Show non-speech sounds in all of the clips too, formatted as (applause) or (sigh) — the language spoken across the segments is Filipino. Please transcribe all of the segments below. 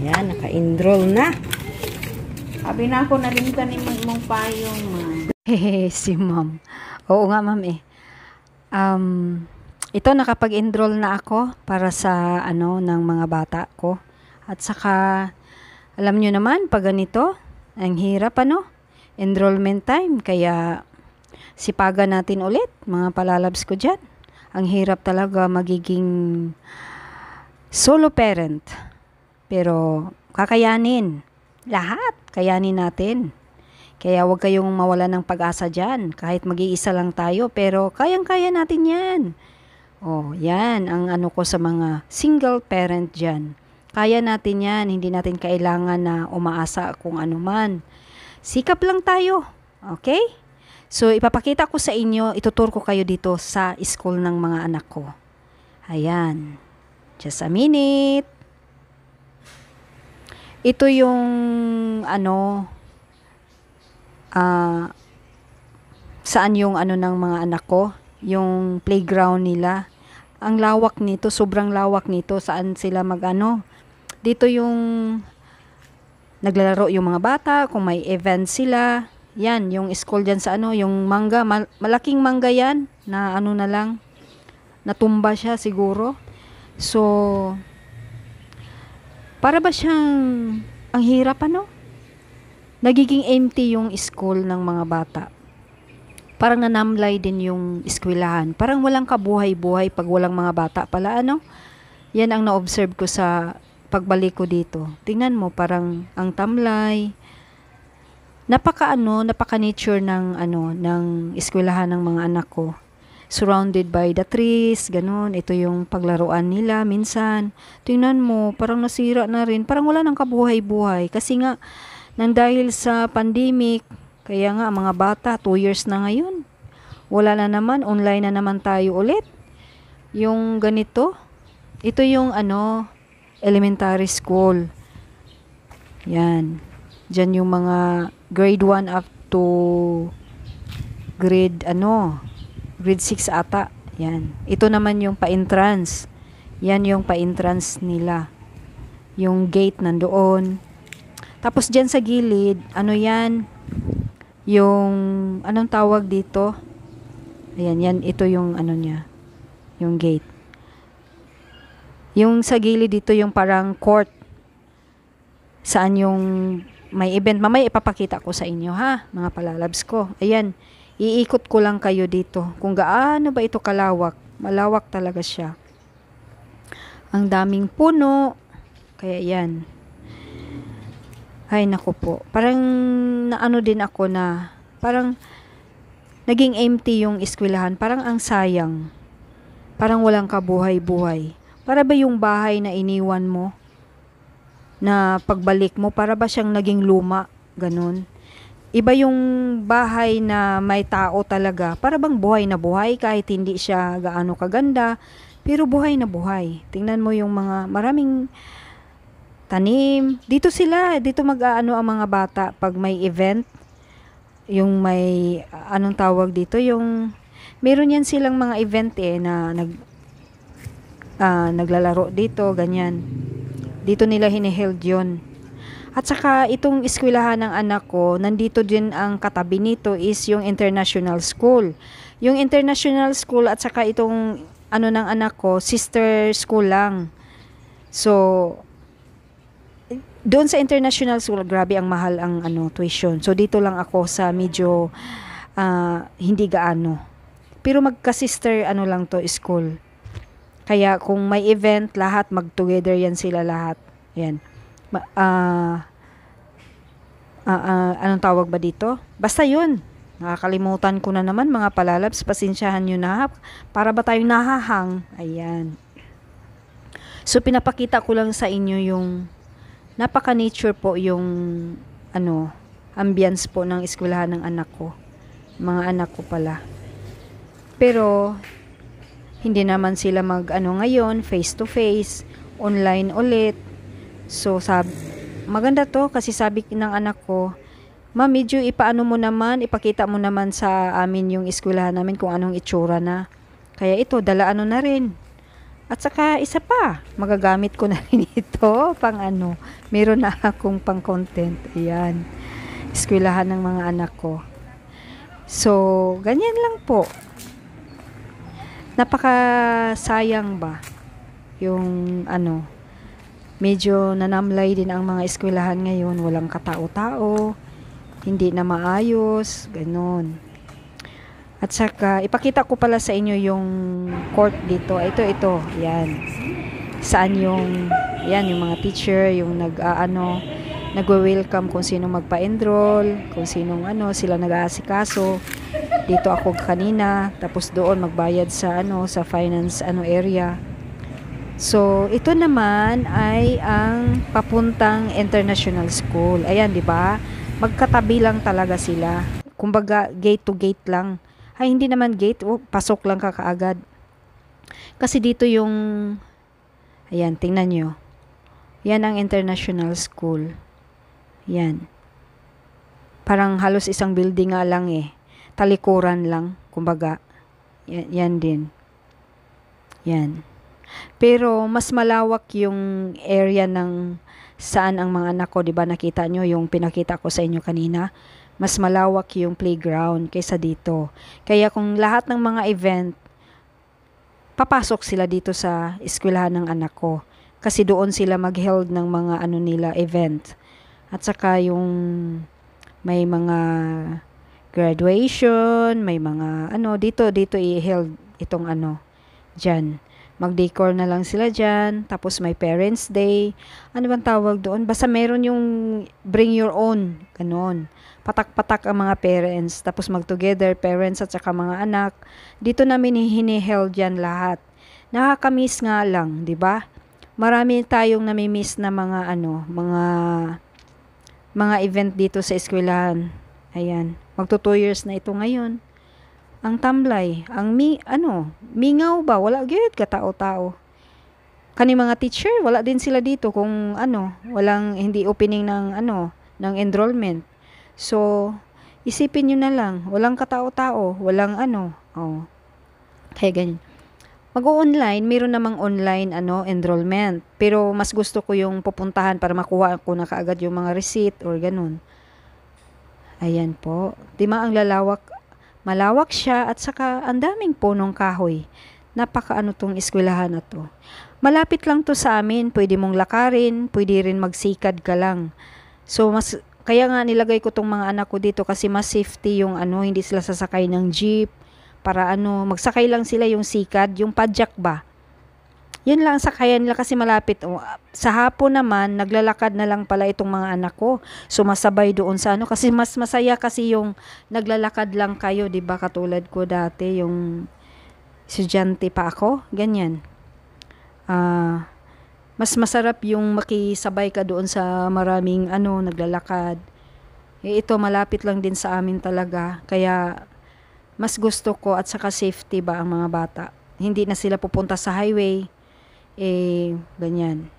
Yan, naka-enroll na. Sabi na ako na rin kanimang mong payong, ma'am. Hehe, (laughs) si ma'am. Oo nga, ma'am eh. Um, ito, nakapag-enroll na ako para sa, ano, ng mga bata ko. At saka, alam nyo naman, pag ganito, ang hirap, ano, enrollment time. Kaya, sipagan natin ulit, mga palalabs ko dyan. Ang hirap talaga magiging solo parent pero kakayanin. Lahat. Kayanin natin. Kaya huwag kayong mawala ng pag-asa dyan. Kahit mag-iisa lang tayo, pero kayang-kaya natin yan. Oh, yan ang ano ko sa mga single parent dyan. Kaya natin yan, hindi natin kailangan na umaasa kung ano man. Sikap lang tayo, okay? So, ipapakita ko sa inyo, ituturo ko kayo dito sa school ng mga anak ko. Ayan. Just a minute ito yung ano uh, saan yung ano ng mga anak ko, yung playground nila. Ang lawak nito, sobrang lawak nito saan sila magano. Dito yung naglalaro yung mga bata, kung may event sila. Yan, yung school diyan sa ano, yung mangga, mal- malaking mangga yan na ano na lang natumba siya siguro. So, para ba siyang, ang hirap ano? Nagiging empty yung school ng mga bata. Parang nanamlay din yung eskwelahan. Parang walang kabuhay-buhay pag walang mga bata pala, ano? Yan ang na-observe ko sa pagbalik ko dito. Tingnan mo, parang ang tamlay, napaka ano, napaka nature ng ano ng eskwelahan ng mga anak ko surrounded by the trees, ganun. Ito yung paglaruan nila minsan. Tingnan mo, parang nasira na rin. Parang wala nang kabuhay-buhay. Kasi nga, nang dahil sa pandemic, kaya nga mga bata, 2 years na ngayon. Wala na naman, online na naman tayo ulit. Yung ganito, ito yung ano, elementary school. Yan. Diyan yung mga grade 1 up to grade ano, grade 6 ata. Yan. Ito naman yung pa-entrance. Yan yung pa-entrance nila. Yung gate nandoon. Tapos dyan sa gilid, ano yan? Yung, anong tawag dito? Ayan, yan. Ito yung ano niya. Yung gate. Yung sa gilid dito, yung parang court. Saan yung may event. Mamaya ipapakita ko sa inyo ha, mga palalabs ko. Ayan, Iikot ko lang kayo dito kung gaano ba ito kalawak. Malawak talaga siya. Ang daming puno. Kaya yan. Ay, nako po. Parang naano din ako na parang naging empty yung eskwelahan. Parang ang sayang. Parang walang kabuhay-buhay. Para ba yung bahay na iniwan mo na pagbalik mo, para ba siyang naging luma? Ganun iba yung bahay na may tao talaga. Para bang buhay na buhay kahit hindi siya gaano kaganda, pero buhay na buhay. Tingnan mo yung mga maraming tanim. Dito sila, dito mag-aano ang mga bata pag may event. Yung may anong tawag dito, yung meron yan silang mga event eh na nag uh, naglalaro dito, ganyan. Dito nila hiniheld 'yon. At saka itong eskwelahan ng anak ko, nandito din ang katabi nito is yung international school. Yung international school at saka itong ano ng anak ko, sister school lang. So, doon sa international school, grabe ang mahal ang ano tuition. So, dito lang ako sa medyo uh, hindi gaano. Pero magka-sister ano lang to school. Kaya kung may event, lahat mag-together yan sila lahat. Yan uh, uh, uh, anong tawag ba dito? Basta yun. Nakakalimutan ko na naman mga palalabs. Pasensyahan nyo na. Para ba tayong nahahang? Ayan. So, pinapakita ko lang sa inyo yung napaka-nature po yung ano, ambience po ng eskwelahan ng anak ko. Mga anak ko pala. Pero, hindi naman sila mag ano ngayon, face to face, online ulit So, sab maganda to kasi sabi ng anak ko, Ma, medyo ipaano mo naman, ipakita mo naman sa amin yung eskwelahan namin kung anong itsura na. Kaya ito, dala ano na rin. At saka isa pa, magagamit ko na (laughs) rin ito pang ano, meron na akong pang content. Ayan, eskwelahan ng mga anak ko. So, ganyan lang po. Napakasayang ba yung ano, medyo nanamlay din ang mga eskwelahan ngayon. Walang katao-tao, hindi na maayos, ganun. At saka, ipakita ko pala sa inyo yung court dito. Ito, ito, yan. Saan yung, yan, yung mga teacher, yung nag, uh, ano, nagwe-welcome kung sino magpa-enroll, kung sinong ano, sila nag-aasikaso. Dito ako kanina, tapos doon magbayad sa ano, sa finance ano area. So, ito naman ay ang papuntang international school. Ayan, di ba? Magkatabi lang talaga sila. Kumbaga, gate to gate lang. Ay, hindi naman gate. Oh, pasok lang ka kaagad. Kasi dito yung... Ayan, tingnan nyo. Yan ang international school. Yan. Parang halos isang building nga lang eh. Talikuran lang, kumbaga. Yan, yan din. Yan. Pero mas malawak yung area ng saan ang mga anak ko, 'di ba? Nakita nyo yung pinakita ko sa inyo kanina. Mas malawak yung playground kaysa dito. Kaya kung lahat ng mga event papasok sila dito sa eskwelahan ng anak ko kasi doon sila mag-held ng mga ano nila event. At saka yung may mga graduation, may mga ano dito dito i-held itong ano diyan mag-decor na lang sila dyan, tapos may parents day, ano bang tawag doon, basta meron yung bring your own, ganun. Patak-patak ang mga parents, tapos mag-together, parents at saka mga anak. Dito namin hiniheld yan lahat. Nakakamiss nga lang, di ba? Marami tayong namimiss na mga ano, mga mga event dito sa eskwelahan. Ayan, magto 2 years na ito ngayon ang tamblay, ang mi, ano, mingaw ba, wala gyud katao-tao. Kani mga teacher, wala din sila dito kung ano, walang hindi opening ng ano, ng enrollment. So, isipin niyo na lang, walang katao-tao, walang ano, oh. Kaya ganyan. Mag-online, meron namang online ano, enrollment. Pero mas gusto ko yung pupuntahan para makuha ko na kaagad yung mga receipt or ganun. Ayan po. Di ang lalawak Malawak siya at saka ang daming punong kahoy. Napakaano tong eskwelahan na to. Malapit lang to sa amin, pwede mong lakarin, pwede rin magsikad ka lang. So mas kaya nga nilagay ko tong mga anak ko dito kasi mas safety yung ano, hindi sila sasakay ng jeep para ano, magsakay lang sila yung sikad, yung padjak ba? Yun lang sa kaya nila kasi malapit. Oh, sa hapon naman, naglalakad na lang pala itong mga anak ko. Sumasabay doon sa ano. Kasi mas masaya kasi yung naglalakad lang kayo, di ba Katulad ko dati, yung estudyante pa ako. Ganyan. Ah... Uh, mas masarap yung makisabay ka doon sa maraming ano naglalakad. Eh, ito malapit lang din sa amin talaga kaya mas gusto ko at saka safety ba ang mga bata. Hindi na sila pupunta sa highway eh, ganyan.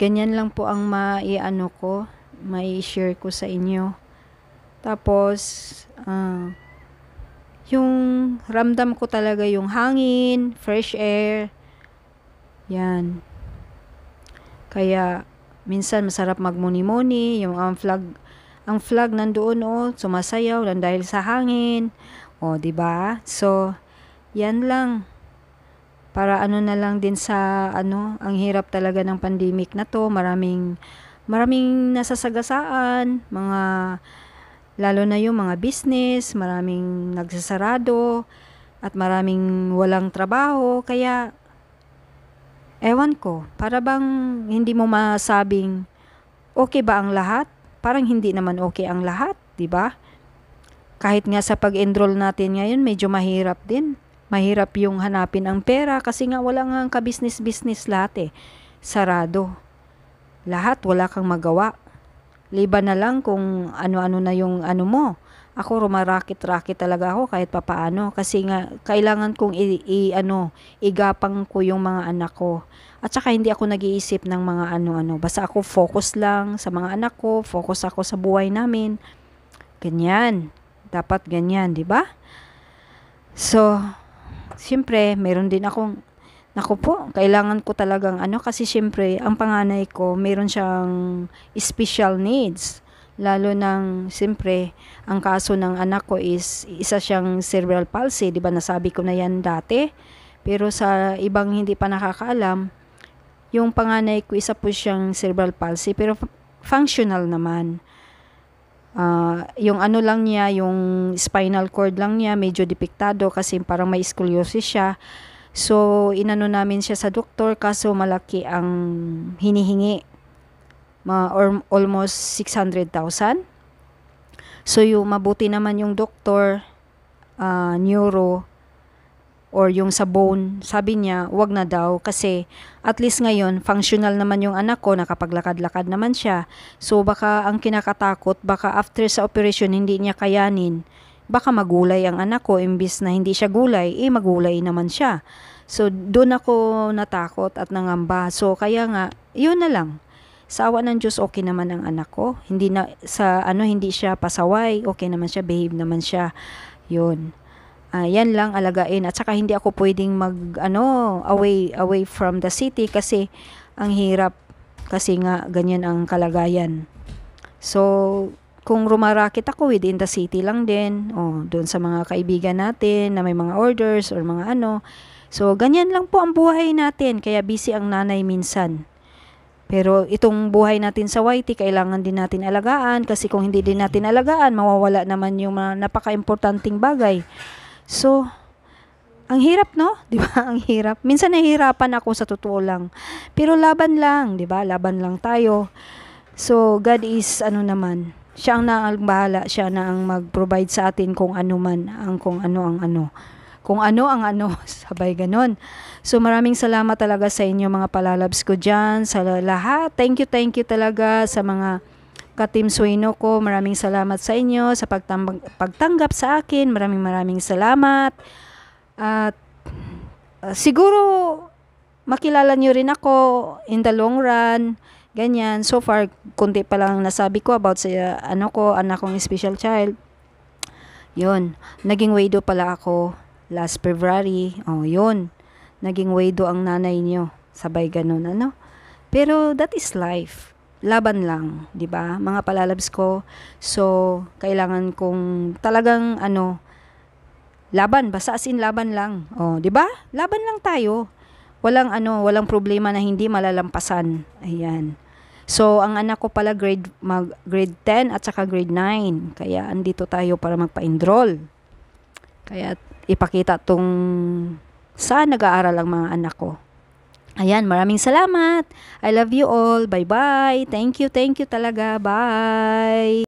Ganyan lang po ang maiano ko, mai-share ko sa inyo. Tapos, uh, yung ramdam ko talaga yung hangin, fresh air, yan. Kaya, minsan masarap magmuni-muni, yung ang flag, ang flag nandoon oh, sumasayaw lang dahil sa hangin. Oh, 'di ba? So, yan lang para ano na lang din sa ano, ang hirap talaga ng pandemic na to, maraming maraming nasasagasaan, mga lalo na yung mga business, maraming nagsasarado at maraming walang trabaho kaya ewan ko, para bang hindi mo masabing okay ba ang lahat? Parang hindi naman okay ang lahat, 'di ba? Kahit nga sa pag-enroll natin ngayon, medyo mahirap din Mahirap yung hanapin ang pera kasi nga wala nga ang kabisnis business lahat eh. Sarado. Lahat wala kang magawa. Liba na lang kung ano-ano na yung ano mo. Ako rumarakit-rakit talaga ako kahit papaano kasi nga kailangan kong i, i ano igapang ko yung mga anak ko. At saka hindi ako nag-iisip ng mga ano-ano. Basta ako focus lang sa mga anak ko, focus ako sa buhay namin. Ganyan. Dapat ganyan, 'di ba? So, siyempre, meron din akong, naku po, kailangan ko talagang ano, kasi siyempre, ang panganay ko, meron siyang special needs. Lalo nang, siyempre, ang kaso ng anak ko is, isa siyang cerebral palsy, di ba nasabi ko na yan dati. Pero sa ibang hindi pa nakakaalam, yung panganay ko isa po siyang cerebral palsy, pero functional naman. Uh, yung ano lang niya, yung spinal cord lang niya, medyo depiktado kasi parang may scoliosis siya. So, inano namin siya sa doktor kaso malaki ang hinihingi. Ma, or, almost 600,000. So, yung mabuti naman yung doktor, uh, neuro, or yung sa bone, sabi niya, wag na daw kasi at least ngayon, functional naman yung anak ko, nakapaglakad-lakad naman siya. So baka ang kinakatakot, baka after sa operation hindi niya kayanin, baka magulay ang anak ko, imbis na hindi siya gulay, eh magulay naman siya. So doon ako natakot at nangamba. So kaya nga, yun na lang sa awa ng Diyos okay naman ang anak ko. Hindi na sa ano hindi siya pasaway, okay naman siya, behave naman siya. 'Yun. Uh, yan lang alagain at saka hindi ako pwedeng mag ano away away from the city kasi ang hirap kasi nga ganyan ang kalagayan. So kung rumarakit ako within the city lang din o doon sa mga kaibigan natin na may mga orders or mga ano. So ganyan lang po ang buhay natin kaya busy ang nanay minsan. Pero itong buhay natin sa YT, kailangan din natin alagaan kasi kung hindi din natin alagaan, mawawala naman yung napaka-importanting bagay. So, ang hirap, no? (laughs) 'Di ba? Ang hirap. Minsan nahihirapan ako sa totoo lang. Pero laban lang, 'di ba? Laban lang tayo. So, God is ano naman, siya ang na siya na ang mag-provide sa atin kung ano man, ang kung ano ang ano. Kung ano ang ano, (laughs) sabay ganon. So maraming salamat talaga sa inyo mga palalabs ko dyan, sa lahat. Thank you, thank you talaga sa mga Katim Sueno ko, maraming salamat sa inyo sa pagtang- pagtanggap sa akin. Maraming maraming salamat. At uh, siguro makilala niyo rin ako in the long run. Ganyan. So far, kunti pa lang nasabi ko about sa uh, ano ko, anak kong special child. 'Yon, Naging widow pala ako last February. Oh, 'yon. Naging widow ang nanay niyo. Sabay ganun, ano? Pero that is life laban lang, 'di ba? Mga palalabs ko. So, kailangan kong talagang ano laban, basta as in laban lang. Oh, 'di ba? Laban lang tayo. Walang ano, walang problema na hindi malalampasan. Ayan. So, ang anak ko pala grade mag grade 10 at saka grade 9. Kaya andito tayo para magpa-enroll. Kaya ipakita tong saan nag-aaral ang mga anak ko. Ayan, maraming salamat. I love you all. Bye-bye. Thank you, thank you talaga. Bye.